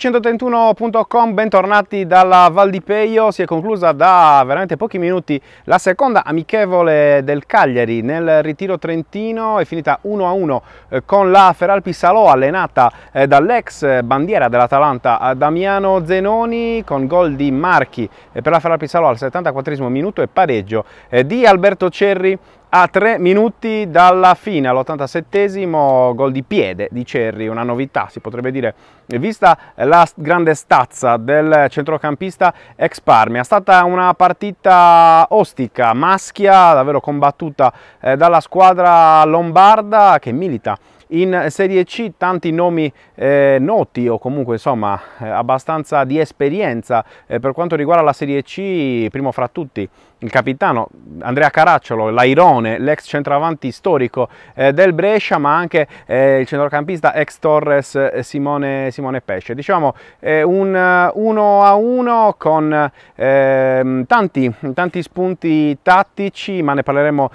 131.com, bentornati dalla Val di Peio, si è conclusa da veramente pochi minuti la seconda amichevole del Cagliari nel ritiro trentino, è finita 1-1 a eh, con la Feralpi Salò allenata eh, dall'ex bandiera dell'Atalanta eh, Damiano Zenoni con gol di Marchi per la Feralpi Salò al 74 minuto e pareggio di Alberto Cerri a tre minuti dalla fine, all'87 gol di piede di Cerri, una novità si potrebbe dire, vista la grande stazza del centrocampista ex Parmia. È stata una partita ostica, maschia, davvero combattuta eh, dalla squadra lombarda che milita in Serie C tanti nomi eh, noti o comunque insomma eh, abbastanza di esperienza eh, per quanto riguarda la Serie C, primo fra tutti il capitano Andrea Caracciolo, l'airone, l'ex centravanti storico eh, del Brescia, ma anche eh, il centrocampista ex Torres eh, Simone, Simone, Pesce. Diciamo eh, un 1 eh, a 1 con ehm, tanti, tanti, spunti tattici, ma ne parleremo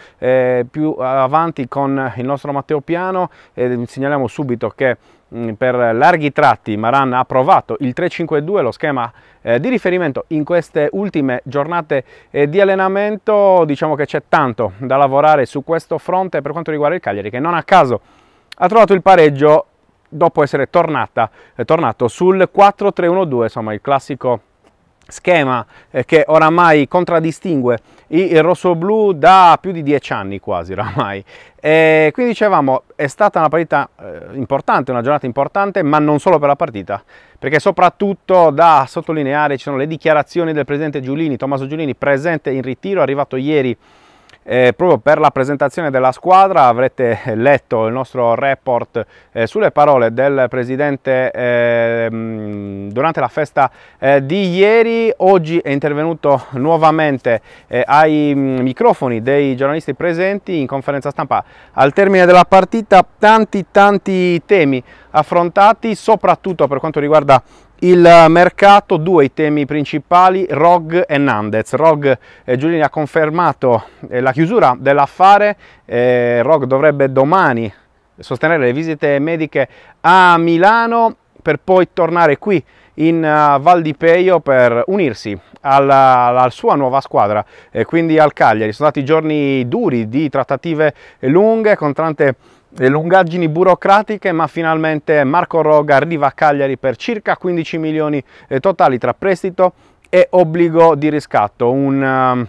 più avanti con il nostro Matteo Piano. segnaliamo subito che Mm, per larghi tratti Maran ha provato il 3-5-2, lo schema eh, di riferimento in queste ultime giornate eh, di allenamento, diciamo che c'è tanto da lavorare su questo fronte per quanto riguarda il Cagliari che non a caso ha trovato il pareggio dopo essere tornata, eh, tornato sul 4-3-1-2, insomma il classico schema eh, che oramai contraddistingue il rosso-blu da più di dieci anni quasi oramai. E quindi dicevamo è stata una partita eh, importante, una giornata importante, ma non solo per la partita, perché soprattutto da sottolineare ci sono le dichiarazioni del presidente Giulini, Tommaso Giulini presente in ritiro, arrivato ieri eh, proprio per la presentazione della squadra avrete letto il nostro report eh, sulle parole del presidente eh, durante la festa eh, di ieri oggi è intervenuto nuovamente eh, ai microfoni dei giornalisti presenti in conferenza stampa al termine della partita tanti tanti temi affrontati soprattutto per quanto riguarda il mercato, due i temi principali, ROG e Nandez. ROG, eh, Giulini ha confermato eh, la chiusura dell'affare, eh, ROG dovrebbe domani sostenere le visite mediche a Milano per poi tornare qui in uh, Val di Peio per unirsi alla, alla sua nuova squadra, eh, quindi al Cagliari. Sono stati giorni duri di trattative lunghe con tante le lungaggini burocratiche, ma finalmente Marco Roga arriva a Cagliari per circa 15 milioni eh, totali tra prestito e obbligo di riscatto. Un, ehm,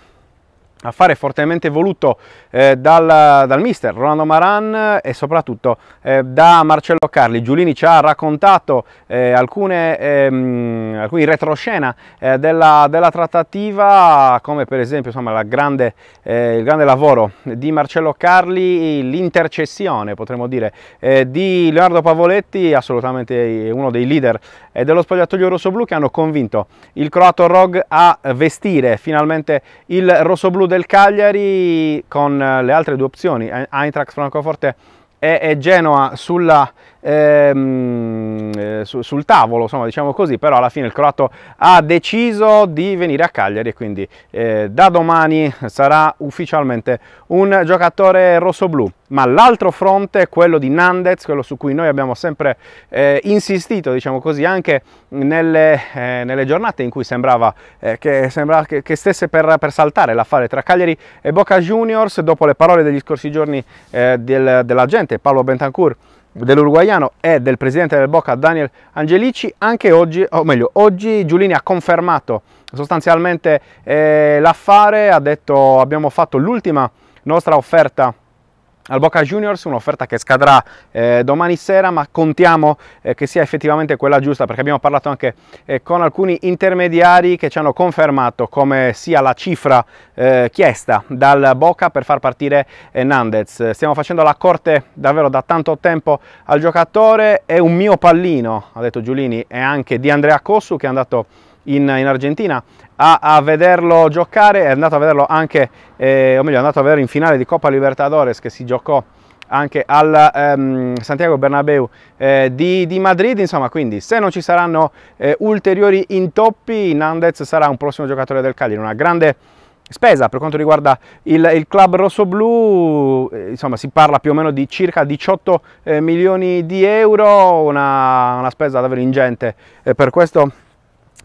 affare fortemente voluto eh, dal, dal, mister Rolando Maran eh, e soprattutto eh, da Marcello Carli. Giulini ci ha raccontato eh, alcune, ehm, alcuni retroscena eh, della, della, trattativa come per esempio insomma, grande, eh, il grande lavoro di Marcello Carli, l'intercessione potremmo dire di Leonardo Pavoletti, assolutamente uno dei leader dello spogliatoio rossoblu che hanno convinto il croato Rog a vestire finalmente il rossoblu blu del Cagliari con eh, le altre due opzioni, eh, Eintracht Francoforte e Genoa sulla ehm, eh, su, sul tavolo, insomma diciamo così, però alla fine il croato ha deciso di venire a Cagliari e quindi eh, da domani sarà ufficialmente un giocatore rosso-blu. Ma l'altro fronte, quello di Nandez, quello su cui noi abbiamo sempre eh, insistito, diciamo così, anche nelle, eh, nelle giornate in cui sembrava, eh, che, sembrava che, che, stesse per, per saltare l'affare tra Cagliari e Boca Juniors, dopo le parole degli scorsi giorni eh, del, dell'agente Paolo Bentancur dell'uruguaiano e del presidente del Boca Daniel Angelici, anche oggi, o meglio, oggi Giulini ha confermato sostanzialmente eh, l'affare, ha detto abbiamo fatto l'ultima nostra offerta al Boca Juniors, un'offerta che scadrà eh, domani sera, ma contiamo eh, che sia effettivamente quella giusta, perché abbiamo parlato anche eh, con alcuni intermediari che ci hanno confermato come sia la cifra eh, chiesta dal Boca per far partire Nandez. Stiamo facendo la corte davvero da tanto tempo al giocatore, è un mio pallino, ha detto Giulini, e anche di Andrea Cossu che è andato in, in Argentina a, a, vederlo giocare, è andato a vederlo anche, eh, o meglio è andato a vedere in finale di Coppa Libertadores che si giocò anche al ehm, Santiago Bernabeu eh, di, di, Madrid, insomma quindi se non ci saranno eh, ulteriori intoppi Nandez sarà un prossimo giocatore del Cagliari, una grande spesa per quanto riguarda il, il club rossoblu, eh, insomma si parla più o meno di circa 18 eh, milioni di euro, una, una spesa davvero ingente eh, per questo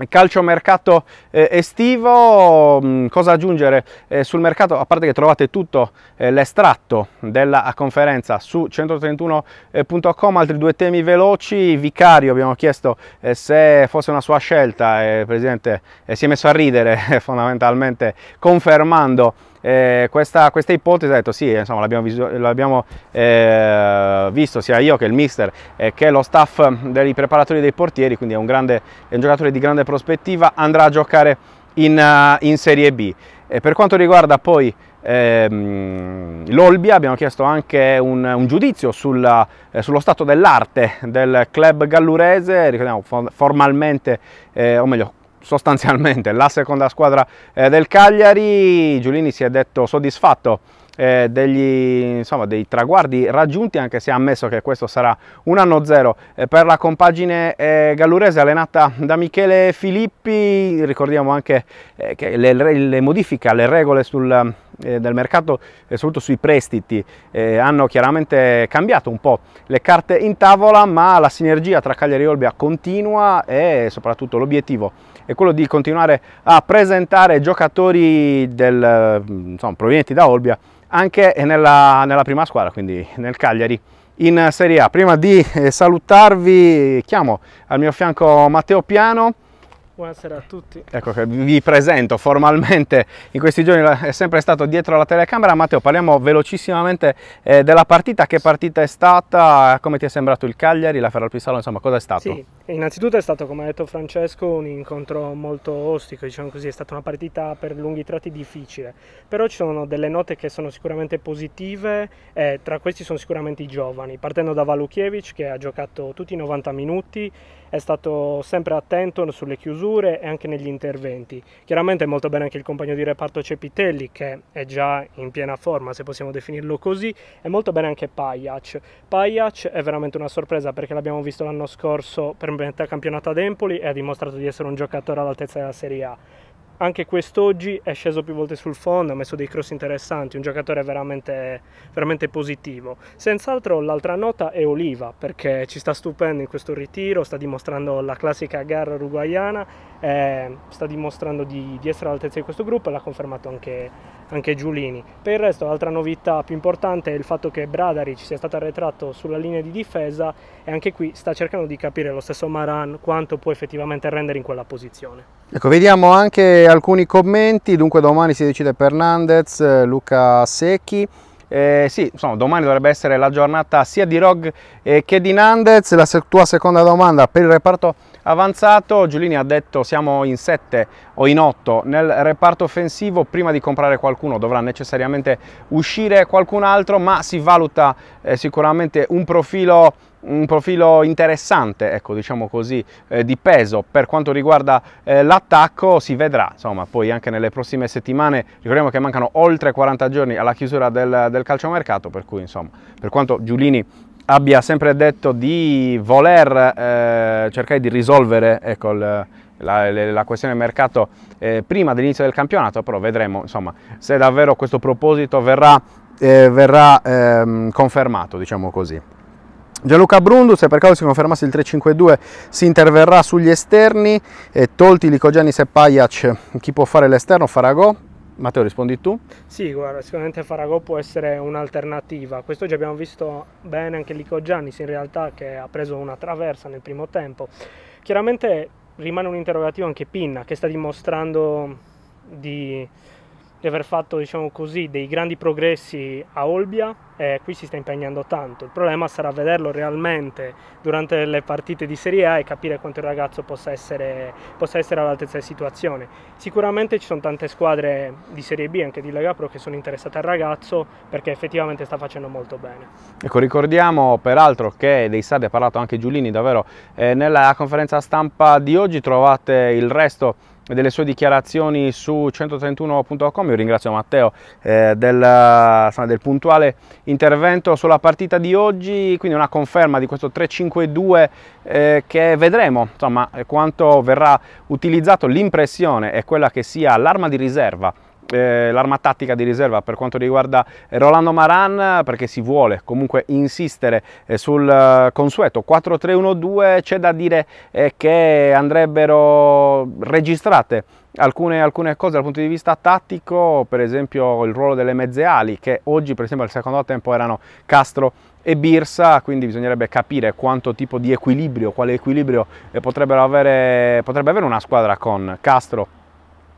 calcio mercato eh, estivo, mm, cosa aggiungere eh, sul mercato? A parte che trovate tutto eh, l'estratto della conferenza su 131.com, altri due temi veloci, Vicario abbiamo chiesto se fosse una sua scelta, e il Presidente si è messo a ridere fondamentalmente confermando eh, questa, questa, ipotesi ha detto sì, insomma, l'abbiamo, l'abbiamo eh, visto sia io che il mister eh, che lo staff dei preparatori dei portieri, quindi è un, grande, è un giocatore di grande prospettiva, andrà a giocare in, eh, in Serie B. E per quanto riguarda poi ehm, l'Olbia abbiamo chiesto anche un, un giudizio sulla, eh, sullo stato dell'arte del club gallurese, ricordiamo formalmente, eh, o meglio sostanzialmente la seconda squadra eh, del Cagliari, Giulini si è detto soddisfatto eh, degli, insomma, dei traguardi raggiunti anche se ha ammesso che questo sarà un anno zero eh, per la compagine gallurese allenata da Michele Filippi ricordiamo anche che le, le modifiche alle regole sul, del mercato e soprattutto sui prestiti eh, hanno chiaramente cambiato un po' le carte in tavola ma la sinergia tra Cagliari e Olbia continua e soprattutto l'obiettivo è quello di continuare a presentare giocatori del, mm, insomma, provenienti da Olbia anche nella, nella prima squadra, quindi nel Cagliari in Serie A. Prima di eh, salutarvi chiamo al mio fianco Matteo Piano, Buonasera a tutti. Ecco che vi presento formalmente, in questi giorni è sempre stato dietro la telecamera. Matteo, parliamo velocissimamente eh, della partita, che partita è stata, come ti è sembrato il Cagliari, la Ferralpissalo, insomma cosa è stato? Sì, innanzitutto è stato, come ha detto Francesco, un incontro molto ostico, diciamo così, è stata una partita per lunghi tratti difficile, però ci sono delle note che sono sicuramente positive, eh, tra questi sono sicuramente i giovani, partendo da Valukiewicz che ha giocato tutti i 90 minuti, è stato sempre attento sulle chiusure e anche negli interventi. Chiaramente molto bene anche il compagno di reparto Cepitelli che è già in piena forma, se possiamo definirlo così, e molto bene anche Pajac. Pajac è veramente una sorpresa perché l'abbiamo visto l'anno scorso per metà campionato ad Empoli e ha dimostrato di essere un giocatore all'altezza della Serie A anche quest'oggi è sceso più volte sul fondo, ha messo dei cross interessanti, un giocatore veramente, veramente positivo. Senz'altro l'altra nota è Oliva, perché ci sta stupendo in questo ritiro, sta dimostrando la classica gara uruguayana, eh, sta dimostrando di, di essere all'altezza di questo gruppo e l'ha confermato anche anche Giulini. Per il resto l'altra novità più importante è il fatto che Bradaric sia stato arretrato sulla linea di difesa e anche qui sta cercando di capire lo stesso Maran quanto può effettivamente rendere in quella posizione. Ecco, vediamo anche alcuni commenti, dunque domani si decide per Nandez, eh, Luca Secchi. Eh, sì, insomma, domani dovrebbe essere la giornata sia di Rog eh, che di Nandez. La tua seconda domanda per il reparto avanzato Giulini ha detto siamo in 7 o in 8 nel reparto offensivo prima di comprare qualcuno dovrà necessariamente uscire qualcun altro ma si valuta eh, sicuramente un profilo un profilo interessante, ecco, diciamo così, eh, di peso per quanto riguarda eh, l'attacco, si vedrà, insomma, poi anche nelle prossime settimane, ricordiamo che mancano oltre 40 giorni alla chiusura del, del calciomercato, per cui, insomma, per quanto Giulini abbia sempre detto di voler eh, cercare di risolvere ecco, il, la, la, questione del mercato eh, prima dell'inizio del campionato, però vedremo insomma, se davvero questo proposito verrà, eh, verrà ehm, confermato, diciamo così. Gianluca Brundu, se per caso si confermasse il 3-5-2 si interverrà sugli esterni, e tolti Licogiani, Seppagliac, chi può fare l'esterno? Faragò, Matteo, rispondi tu? Sì, guarda, sicuramente Faragò può essere un'alternativa. Questo già abbiamo visto bene anche Lico Giannis, in realtà, che ha preso una traversa nel primo tempo. Chiaramente rimane un interrogativo anche Pinna, che sta dimostrando di di aver fatto diciamo così, dei grandi progressi a Olbia e qui si sta impegnando tanto. Il problema sarà vederlo realmente durante le partite di Serie A e capire quanto il ragazzo possa essere, possa essere all'altezza della situazione. Sicuramente ci sono tante squadre di Serie B, anche di Lega Pro, che sono interessate al ragazzo perché effettivamente sta facendo molto bene. Ecco, ricordiamo peraltro che dei Sadi ha parlato anche Giulini, davvero eh, nella conferenza stampa di oggi trovate il resto delle sue dichiarazioni su 131.com. Io ringrazio Matteo eh, del, del, puntuale intervento sulla partita di oggi, quindi una conferma di questo 3-5-2 eh, che vedremo insomma, quanto verrà utilizzato. L'impressione è quella che sia l'arma di riserva eh, l'arma tattica di riserva per quanto riguarda Rolando Maran perché si vuole comunque insistere eh, sul eh, consueto 4-3-1-2 c'è da dire eh, che andrebbero registrate Alcune, alcune, cose dal punto di vista tattico, per esempio il ruolo delle mezze ali, che oggi per esempio al secondo tempo erano Castro e Birsa, quindi bisognerebbe capire quanto tipo di equilibrio, quale equilibrio eh, potrebbe avere, potrebbe avere una squadra con Castro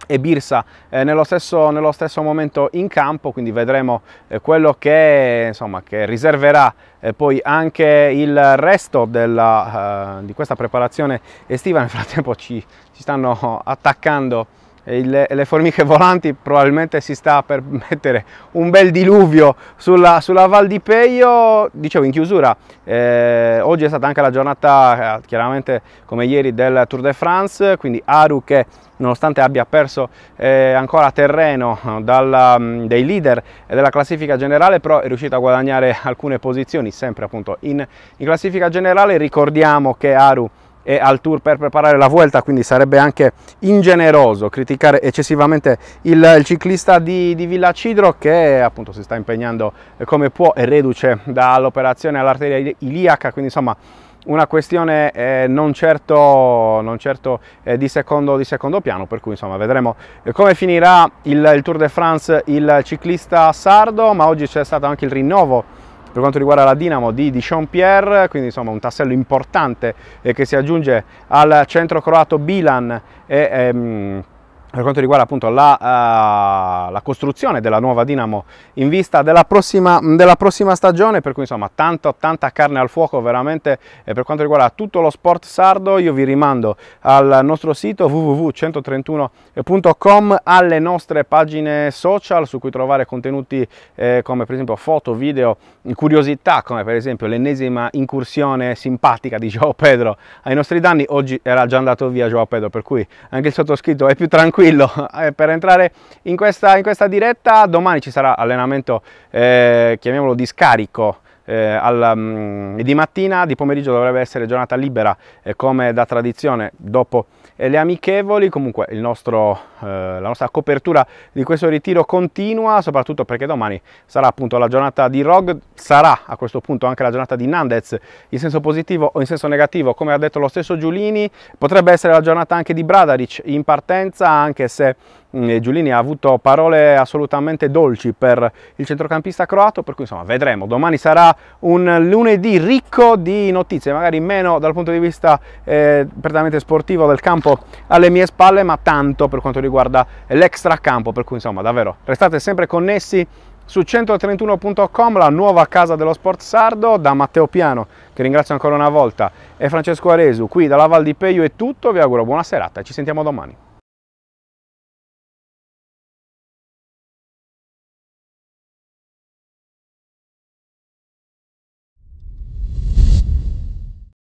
e Birsa eh, nello, stesso, nello, stesso, momento in campo, quindi vedremo eh, quello che, insomma, che riserverà eh, poi anche il resto della, eh, di questa preparazione estiva. Nel frattempo ci, ci stanno attaccando le, le, formiche volanti probabilmente si sta per mettere un bel diluvio sulla, sulla Val di Peio dicevo in chiusura eh, oggi è stata anche la giornata eh, chiaramente come ieri del Tour de France quindi Aru che nonostante abbia perso eh, ancora terreno eh, dalla, mm, dai leader della classifica generale però è riuscito a guadagnare alcune posizioni sempre appunto in, in classifica generale ricordiamo che Aru e al tour per preparare la vuelta quindi sarebbe anche ingeneroso criticare eccessivamente il, il ciclista di, di Villa Cidro che appunto si sta impegnando eh, come può e reduce dall'operazione all'arteria iliaca quindi insomma una questione eh, non certo, non certo eh, di, secondo, di, secondo, piano, per cui insomma vedremo eh, come finirà il, il Tour de France il ciclista sardo, ma oggi c'è stato anche il rinnovo per quanto riguarda la dinamo di Dijon Pierre, quindi insomma un tassello importante eh, che si aggiunge al centro croato Bilan e ehm, per quanto riguarda appunto la, uh, la, costruzione della nuova Dinamo in vista della prossima, della prossima stagione, per cui insomma tanto, tanta carne al fuoco veramente eh, per quanto riguarda tutto lo sport sardo, io vi rimando al nostro sito www.131.com, alle nostre pagine social su cui trovare contenuti eh, come per esempio foto, video, curiosità come per esempio l'ennesima incursione simpatica di Joao Pedro ai nostri danni, oggi era già andato via Joao Pedro, per cui anche il sottoscritto è più tranquillo tranquillo eh, per entrare in questa, in questa diretta domani ci sarà allenamento eh, chiamiamolo di scarico eh, al, mh, mm, di mattina, di pomeriggio dovrebbe essere giornata libera eh, come da tradizione dopo eh, le amichevoli, comunque nostro, eh, la nostra copertura di questo ritiro continua, soprattutto perché domani sarà appunto la giornata di ROG, sarà a questo punto anche la giornata di Nandez in senso positivo o in senso negativo, come ha detto lo stesso Giulini, potrebbe essere la giornata anche di Bradaric in partenza, anche se Mm, Giulini ha avuto parole assolutamente dolci per il centrocampista croato, per cui insomma vedremo, domani sarà un lunedì ricco di notizie, magari meno dal punto di vista eh, prettamente sportivo del campo alle mie spalle, ma tanto per quanto riguarda l'extracampo, per cui insomma davvero restate sempre connessi su 131.com, la nuova casa dello sport sardo, da Matteo Piano, che ringrazio ancora una volta, e Francesco Aresu, qui dalla Val di Peio è tutto, vi auguro buona serata ci sentiamo domani.